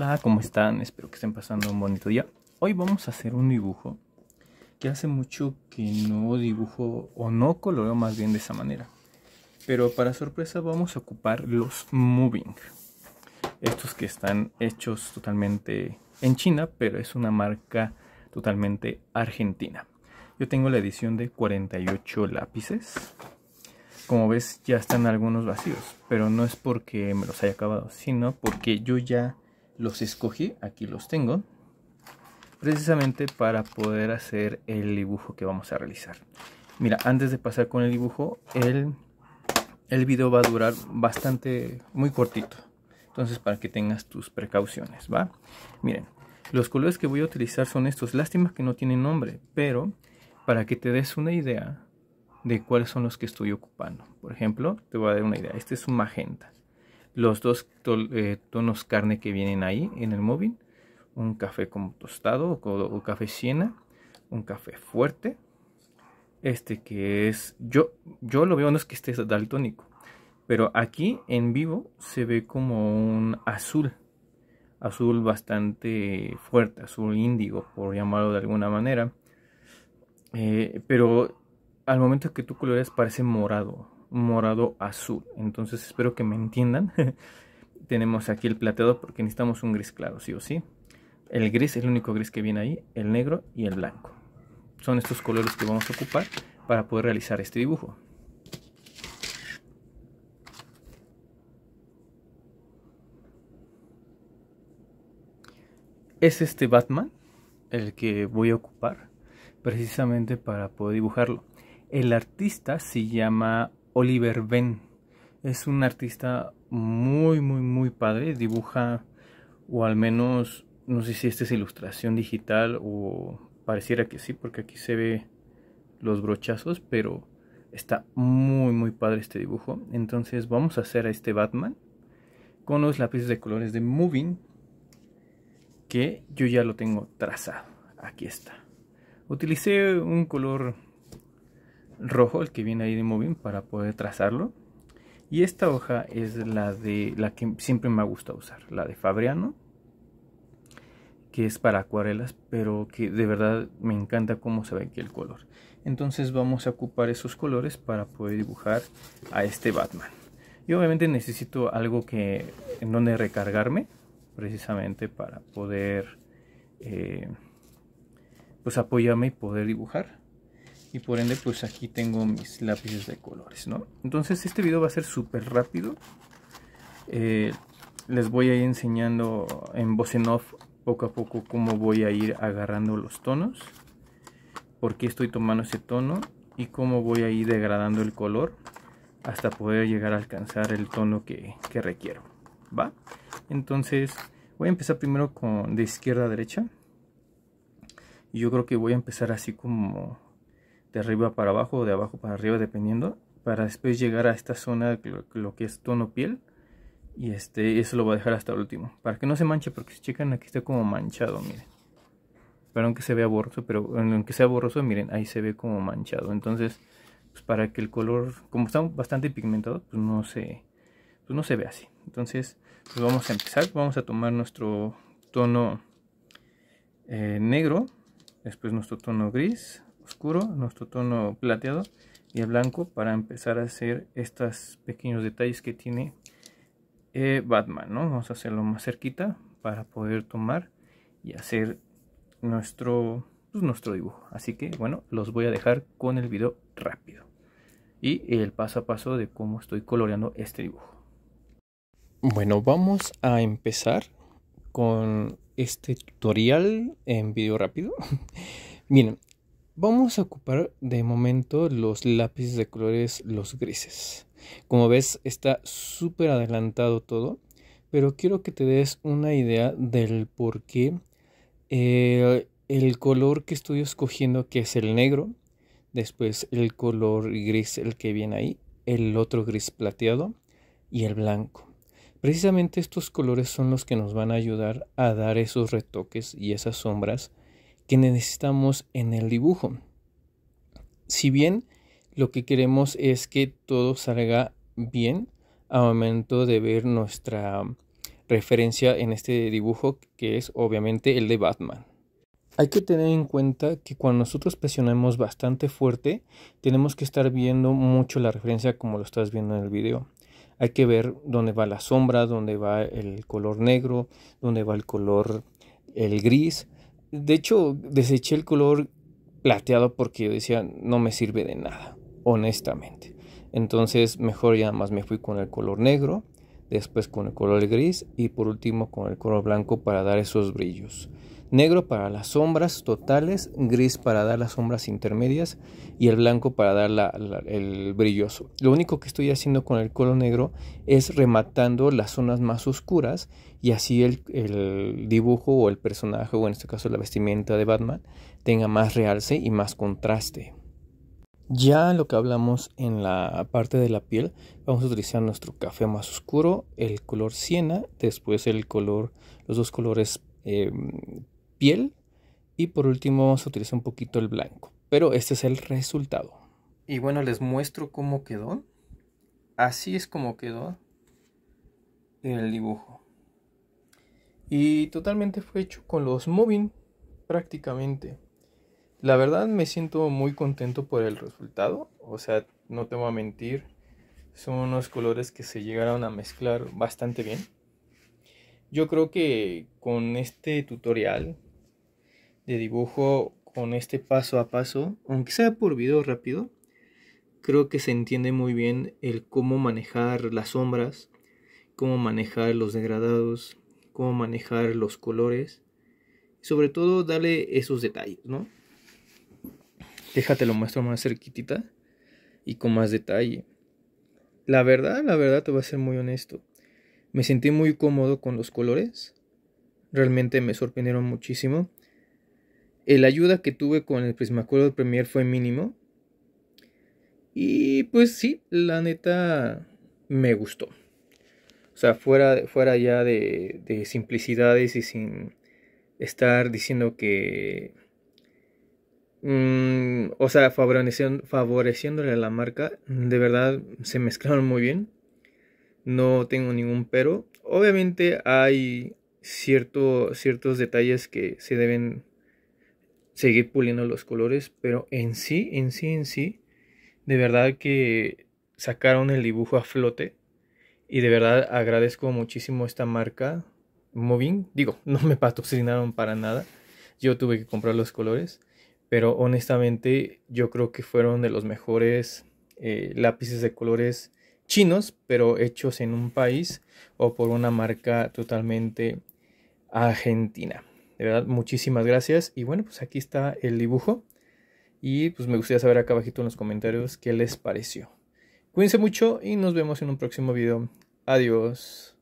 Hola, ¿cómo están? Espero que estén pasando un bonito día. Hoy vamos a hacer un dibujo que hace mucho que no dibujo o no coloreo más bien de esa manera. Pero para sorpresa vamos a ocupar los Moving. Estos que están hechos totalmente en China, pero es una marca totalmente argentina. Yo tengo la edición de 48 lápices. Como ves ya están algunos vacíos, pero no es porque me los haya acabado, sino porque yo ya los escogí, aquí los tengo, precisamente para poder hacer el dibujo que vamos a realizar. Mira, antes de pasar con el dibujo, el, el video va a durar bastante, muy cortito. Entonces, para que tengas tus precauciones, ¿va? Miren, los colores que voy a utilizar son estos. Lástima que no tienen nombre, pero para que te des una idea de cuáles son los que estoy ocupando. Por ejemplo, te voy a dar una idea. Este es un magenta los dos eh, tonos carne que vienen ahí en el móvil. Un café como tostado o, café siena. Un café fuerte. Este que es... Yo, yo lo veo, no es que esté daltónico. Pero aquí en vivo se ve como un azul. Azul bastante fuerte. Azul índigo, por llamarlo de alguna manera. Eh, pero al momento que tú coloreas parece morado morado azul. Entonces espero que me entiendan. Tenemos aquí el plateado porque necesitamos un gris claro, sí o sí. El gris es el único gris que viene ahí, el negro y el blanco. Son estos colores que vamos a ocupar para poder realizar este dibujo. Es este Batman el que voy a ocupar precisamente para poder dibujarlo. El artista se llama Oliver Ben. Es un artista muy, muy, muy padre. Dibuja, o al menos, no sé si esta es ilustración digital o pareciera que sí, porque aquí se ve los brochazos, pero está muy, muy padre este dibujo. Entonces vamos a hacer a este Batman con los lápices de colores de Moving, que yo ya lo tengo trazado. Aquí está. Utilicé un color rojo, el que viene ahí de Moving, para poder trazarlo. Y esta hoja es la de la que siempre me gusta usar, la de Fabriano, que es para acuarelas, pero que de verdad me encanta cómo se ve aquí el color. Entonces vamos a ocupar esos colores para poder dibujar a este Batman. Y obviamente necesito algo que en donde recargarme, precisamente para poder eh, pues apoyarme y poder dibujar y por ende pues aquí tengo mis lápices de colores no entonces este video va a ser súper rápido eh, les voy a ir enseñando en voz en off poco a poco cómo voy a ir agarrando los tonos porque estoy tomando ese tono y cómo voy a ir degradando el color hasta poder llegar a alcanzar el tono que, que requiero va entonces voy a empezar primero con de izquierda a derecha yo creo que voy a empezar así como de arriba para abajo o de abajo para arriba dependiendo para después llegar a esta zona lo que es tono piel y este eso lo voy a dejar hasta el último para que no se manche porque si checan aquí está como manchado miren Pero aunque se vea borroso pero aunque sea borroso miren ahí se ve como manchado entonces pues para que el color como está bastante pigmentado pues no se pues no se ve así entonces pues vamos a empezar vamos a tomar nuestro tono eh, negro después nuestro tono gris oscuro, nuestro tono plateado y el blanco para empezar a hacer estos pequeños detalles que tiene eh, Batman, Vamos a hacerlo más cerquita para poder tomar y hacer nuestro, pues, nuestro dibujo. Así que bueno, los voy a dejar con el video rápido y el paso a paso de cómo estoy coloreando este dibujo. Bueno, vamos a empezar con este tutorial en video rápido. Miren, Vamos a ocupar de momento los lápices de colores, los grises. Como ves, está súper adelantado todo, pero quiero que te des una idea del por qué eh, el color que estoy escogiendo, que es el negro, después el color gris, el que viene ahí, el otro gris plateado y el blanco. Precisamente estos colores son los que nos van a ayudar a dar esos retoques y esas sombras que necesitamos en el dibujo. Si bien lo que queremos es que todo salga bien A momento de ver nuestra referencia en este dibujo que es obviamente el de Batman. Hay que tener en cuenta que cuando nosotros presionamos bastante fuerte, tenemos que estar viendo mucho la referencia como lo estás viendo en el video. Hay que ver dónde va la sombra, dónde va el color negro, dónde va el color el gris, de hecho, deseché el color plateado porque yo decía, no me sirve de nada, honestamente. Entonces, mejor ya más me fui con el color negro, después con el color gris y por último con el color blanco para dar esos brillos negro para las sombras totales, gris para dar las sombras intermedias y el blanco para dar el brilloso. Lo único que estoy haciendo con el color negro es rematando las zonas más oscuras y así el, dibujo o el personaje o en este caso la vestimenta de Batman tenga más realce y más contraste. Ya lo que hablamos en la parte de la piel, vamos a utilizar nuestro café más oscuro, el color siena, después el color, los dos colores eh, piel. Y por último vamos a utilizar un poquito el blanco. Pero este es el resultado. Y bueno, les muestro cómo quedó. Así es como quedó el dibujo. Y totalmente fue hecho con los Moving prácticamente. La verdad me siento muy contento por el resultado. O sea, no te voy a mentir. Son unos colores que se llegaron a mezclar bastante bien. Yo creo que con este tutorial de dibujo con este paso a paso, aunque sea por video rápido, creo que se entiende muy bien el cómo manejar las sombras, cómo manejar los degradados, cómo manejar los colores, sobre todo darle esos detalles, ¿no? Déjate lo muestro más cerquitita y con más detalle. La verdad, la verdad te voy a ser muy honesto. Me sentí muy cómodo con los colores. Realmente me sorprendieron muchísimo. El ayuda que tuve con el Prismacolor pues, Premier fue mínimo. Y pues sí, la neta me gustó. O sea, fuera, fuera ya de, simplicidades y sin estar diciendo que... Mm, o sea, favoreciendo, favoreciéndole a la marca, de verdad se mezclaron muy bien. No tengo ningún pero. Obviamente hay ciertos detalles que se deben seguir puliendo los colores, pero en sí, en sí, en sí, de verdad que sacaron el dibujo a flote y de verdad agradezco muchísimo esta marca Movin, Digo, no me patrocinaron para nada, yo tuve que comprar los colores, pero honestamente yo creo que fueron de los mejores eh, lápices de colores chinos, pero hechos en un país o por una marca totalmente argentina. De verdad, muchísimas gracias. Y bueno, pues aquí está el dibujo. Y pues me gustaría saber acá abajito en los comentarios qué les pareció. Cuídense mucho y nos vemos en un próximo video. Adiós.